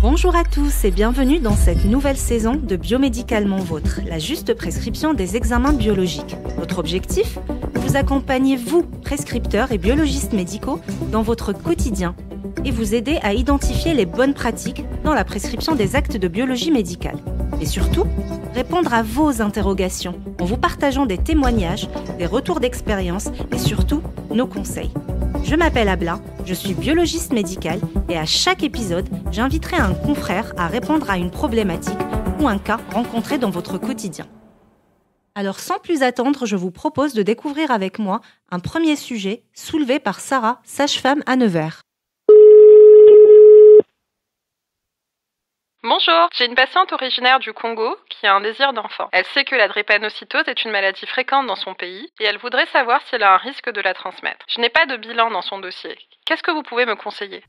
Bonjour à tous et bienvenue dans cette nouvelle saison de Biomédicalement Vôtre, la juste prescription des examens biologiques. Votre objectif Vous accompagner vous, prescripteurs et biologistes médicaux, dans votre quotidien et vous aider à identifier les bonnes pratiques dans la prescription des actes de biologie médicale. Et surtout, répondre à vos interrogations en vous partageant des témoignages, des retours d'expérience et surtout nos conseils. Je m'appelle Abla, je suis biologiste médicale et à chaque épisode, j'inviterai un confrère à répondre à une problématique ou un cas rencontré dans votre quotidien. Alors sans plus attendre, je vous propose de découvrir avec moi un premier sujet soulevé par Sarah, sage-femme à Nevers. Bonjour, j'ai une patiente originaire du Congo qui a un désir d'enfant. Elle sait que la drépanocytose est une maladie fréquente dans son pays et elle voudrait savoir si elle a un risque de la transmettre. Je n'ai pas de bilan dans son dossier. Qu'est-ce que vous pouvez me conseiller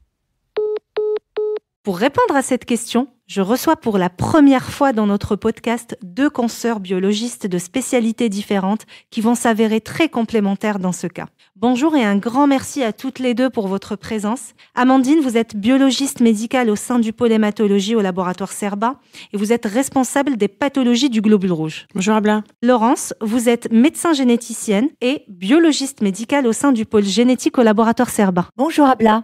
Pour répondre à cette question, je reçois pour la première fois dans notre podcast deux consoeurs biologistes de spécialités différentes qui vont s'avérer très complémentaires dans ce cas. Bonjour et un grand merci à toutes les deux pour votre présence. Amandine, vous êtes biologiste médicale au sein du pôle hématologie au laboratoire Serba et vous êtes responsable des pathologies du globule rouge. Bonjour Abla. Laurence, vous êtes médecin généticienne et biologiste médicale au sein du pôle génétique au laboratoire Serba. Bonjour Abla.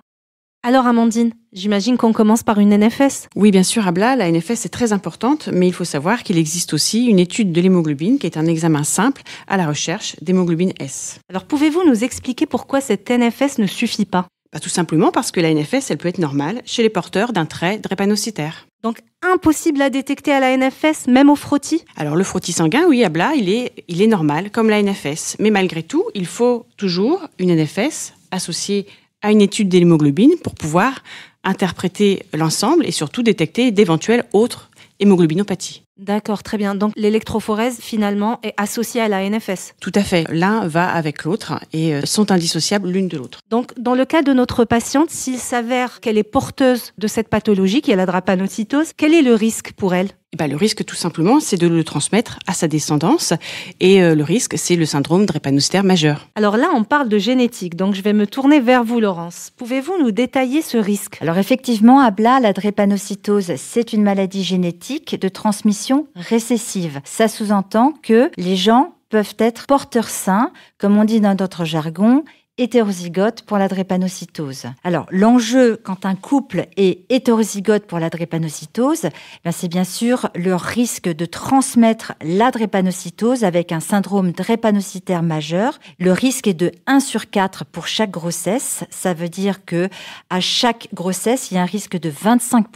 Alors Amandine, j'imagine qu'on commence par une NFS. Oui, bien sûr, Abla, la NFS est très importante, mais il faut savoir qu'il existe aussi une étude de l'hémoglobine qui est un examen simple à la recherche d'hémoglobine S. Alors pouvez-vous nous expliquer pourquoi cette NFS ne suffit pas bah, Tout simplement parce que la NFS, elle peut être normale chez les porteurs d'un trait drépanocytaire. Donc impossible à détecter à la NFS, même au frottis Alors le frottis sanguin, oui, Abla, il est, il est normal, comme la NFS. Mais malgré tout, il faut toujours une NFS associée à une étude d'hémoglobine pour pouvoir interpréter l'ensemble et surtout détecter d'éventuelles autres hémoglobinopathies. D'accord, très bien. Donc l'électrophorèse, finalement, est associée à la NFS. Tout à fait. L'un va avec l'autre et euh, sont indissociables l'une de l'autre. Donc dans le cas de notre patiente, s'il s'avère qu'elle est porteuse de cette pathologie, qui est la drépanocytose, quel est le risque pour elle eh ben, le risque, tout simplement, c'est de le transmettre à sa descendance. Et euh, le risque, c'est le syndrome drépanostère majeur. Alors là, on parle de génétique, donc je vais me tourner vers vous, Laurence. Pouvez-vous nous détailler ce risque Alors effectivement, à bla la drépanocytose, c'est une maladie génétique de transmission récessive. Ça sous-entend que les gens peuvent être porteurs sains, comme on dit dans notre jargon, hétérozygotes pour la drépanocytose. Alors, l'enjeu quand un couple est hétérozygote pour la drépanocytose, ben, c'est bien sûr le risque de transmettre la drépanocytose avec un syndrome drépanocytaire majeur. Le risque est de 1 sur 4 pour chaque grossesse. Ça veut dire que à chaque grossesse, il y a un risque de 25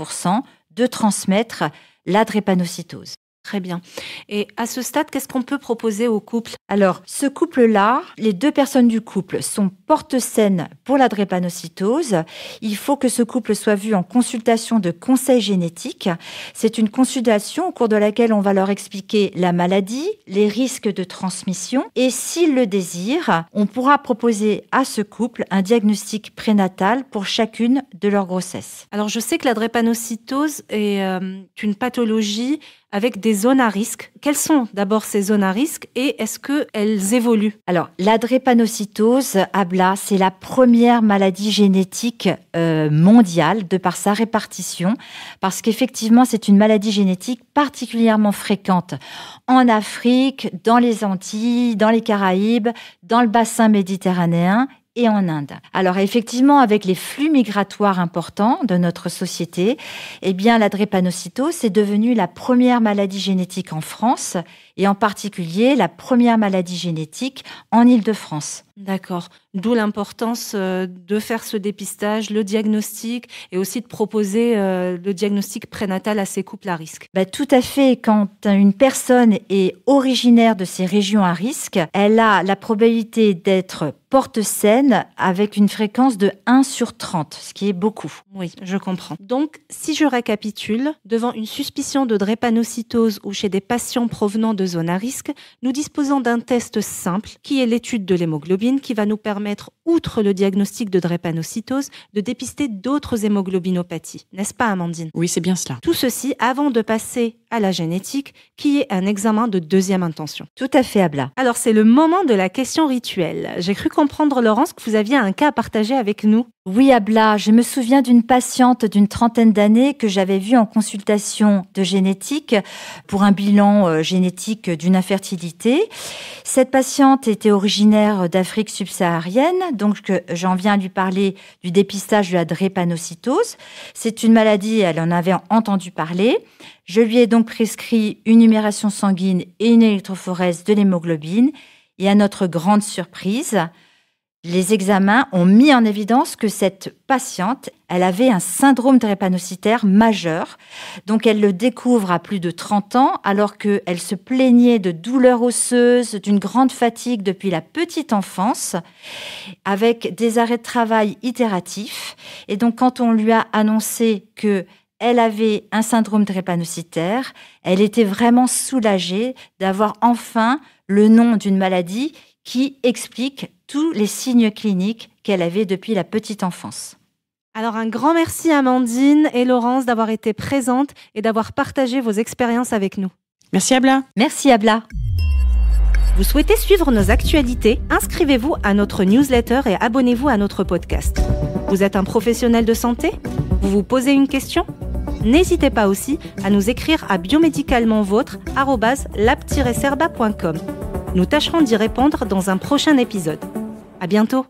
de transmettre la drépanocytose. Très bien. Et à ce stade, qu'est-ce qu'on peut proposer au couple Alors, ce couple-là, les deux personnes du couple sont porte saines pour la drépanocytose. Il faut que ce couple soit vu en consultation de conseil génétique. C'est une consultation au cours de laquelle on va leur expliquer la maladie, les risques de transmission et s'ils le désirent, on pourra proposer à ce couple un diagnostic prénatal pour chacune de leurs grossesses. Alors, je sais que la drépanocytose est euh, une pathologie avec des zones à risque. Quelles sont d'abord ces zones à risque et est-ce qu'elles évoluent Alors, la drépanocytose, Abla, c'est la première maladie génétique euh, mondiale de par sa répartition, parce qu'effectivement, c'est une maladie génétique particulièrement fréquente en Afrique, dans les Antilles, dans les Caraïbes, dans le bassin méditerranéen et en Inde. Alors effectivement, avec les flux migratoires importants de notre société, eh bien la drépanocytose est devenue la première maladie génétique en France et en particulier la première maladie génétique en Île-de-France. D'accord. D'où l'importance euh, de faire ce dépistage, le diagnostic et aussi de proposer euh, le diagnostic prénatal à ces couples à risque. Bah, tout à fait. Quand une personne est originaire de ces régions à risque, elle a la probabilité d'être porte saine avec une fréquence de 1 sur 30, ce qui est beaucoup. Oui, je comprends. Donc, si je récapitule, devant une suspicion de drépanocytose ou chez des patients provenant de zones à risque, nous disposons d'un test simple qui est l'étude de l'hémoglobine qui va nous permettre, outre le diagnostic de drépanocytose, de dépister d'autres hémoglobinopathies. N'est-ce pas, Amandine Oui, c'est bien cela. Tout ceci avant de passer à la génétique, qui est un examen de deuxième intention. Tout à fait, Abla. Alors c'est le moment de la question rituelle. J'ai cru comprendre, Laurence, que vous aviez un cas à partager avec nous. Oui, Abla, je me souviens d'une patiente d'une trentaine d'années que j'avais vue en consultation de génétique pour un bilan euh, génétique d'une infertilité. Cette patiente était originaire d'Afrique subsaharienne, donc euh, j'en viens à lui parler du dépistage de la drépanocytose. C'est une maladie, elle en avait entendu parler. Je lui ai donc prescrit une numération sanguine et une électrophorèse de l'hémoglobine. Et à notre grande surprise, les examens ont mis en évidence que cette patiente, elle avait un syndrome drépanocytaire majeur. Donc elle le découvre à plus de 30 ans alors qu'elle se plaignait de douleurs osseuses, d'une grande fatigue depuis la petite enfance, avec des arrêts de travail itératifs. Et donc quand on lui a annoncé que elle avait un syndrome drépanocytaire. Elle était vraiment soulagée d'avoir enfin le nom d'une maladie qui explique tous les signes cliniques qu'elle avait depuis la petite enfance. Alors un grand merci à Amandine et Laurence d'avoir été présentes et d'avoir partagé vos expériences avec nous. Merci Abla. Merci Abla. Vous souhaitez suivre nos actualités Inscrivez-vous à notre newsletter et abonnez-vous à notre podcast. Vous êtes un professionnel de santé Vous vous posez une question N'hésitez pas aussi à nous écrire à biomedicalement serbacom Nous tâcherons d'y répondre dans un prochain épisode. À bientôt.